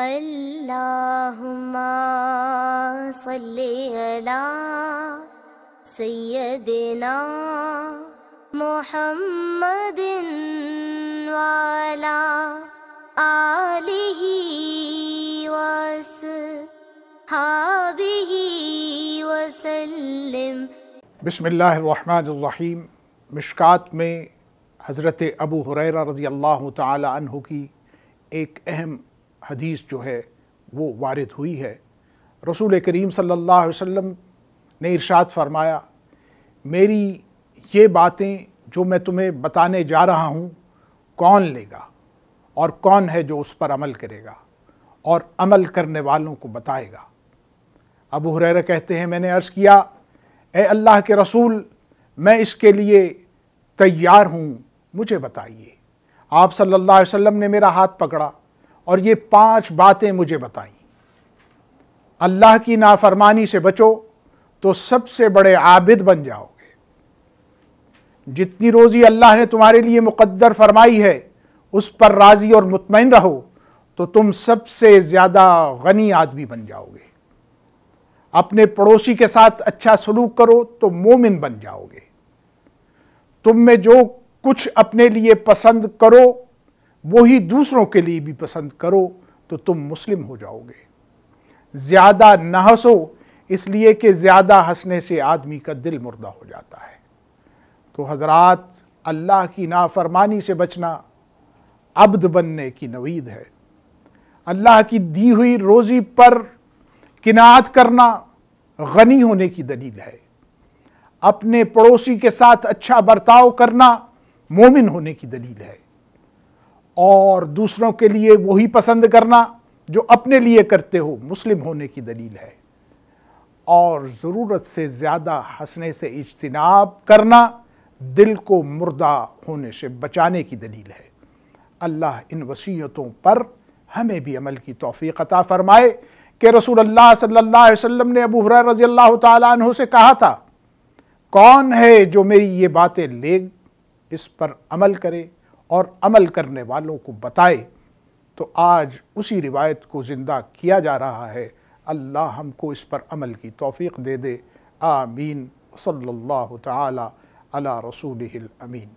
اللهم صل على سيدنا محمد وعلى آله وصحبه وسلم بسم الله الرحمن الرحيم مشکات میں حضرت ابو حریرہ رضی اللہ تعالی عنہ کی ایک اہم حدیث جو ہے وہ وارد ہوئی ہے رسول کریم صلی اللہ علیہ وسلم نے ارشاد فرمایا میری یہ باتیں جو میں تمہیں بتانے جا رہا ہوں کون لے گا اور کون ہے جو اس پر عمل کرے گا اور عمل کرنے والوں کو بتائے گا ابو حریرہ کہتے ہیں میں نے عرض کیا اے اللہ کے رسول میں اس کے لیے تیار ہوں مجھے بتائیے آپ صلی اللہ علیہ وسلم نے میرا ہاتھ پکڑا اور یہ پانچ باتیں مجھے بتائیں اللہ کی نافرمانی سے بچو تو سب سے بڑے عابد بن جاؤ گے جتنی روزی اللہ نے تمہارے لیے مقدر فرمائی ہے اس پر راضی اور مطمئن رہو تو تم سب سے زیادہ غنی آدمی بن جاؤ گے اپنے پڑوسی کے ساتھ اچھا سلوک کرو تو مومن بن جاؤ گے تم میں جو کچھ اپنے لیے پسند کرو وہی دوسروں کے لیے بھی پسند کرو تو تم مسلم ہو جاؤ گے زیادہ نہ ہنسو اس لیے کہ زیادہ ہنسنے سے آدمی کا دل مردہ ہو جاتا ہے تو حضرات اللہ کی نافرمانی سے بچنا عبد بننے کی نوید ہے اللہ کی دی ہوئی روزی پر کنات کرنا غنی ہونے کی دلیل ہے اپنے پڑوسی کے ساتھ اچھا برتاؤ کرنا مومن ہونے کی دلیل ہے اور دوسروں کے لیے وہی پسند کرنا جو اپنے لیے کرتے ہو مسلم ہونے کی دلیل ہے اور ضرورت سے زیادہ ہنسنے سے اجتناب کرنا دل کو مردہ ہونے سے بچانے کی دلیل ہے اللہ ان وصیتوں پر ہمیں بھی عمل کی توفیق عطا فرمائے کہ رسول اللہ صلی اللہ علیہ وسلم نے ابو رضی اللہ تعالیٰ عنہ سے کہا تھا کون ہے جو میری یہ باتیں لے اس پر عمل کرے اور عمل کرنے والوں کو بتائے تو آج اسی روایت کو زندہ کیا جا رہا ہے اللہ ہم کو اس پر عمل کی توفیق دے دے آمین صلی اللہ تعالی علی رسولہ الامین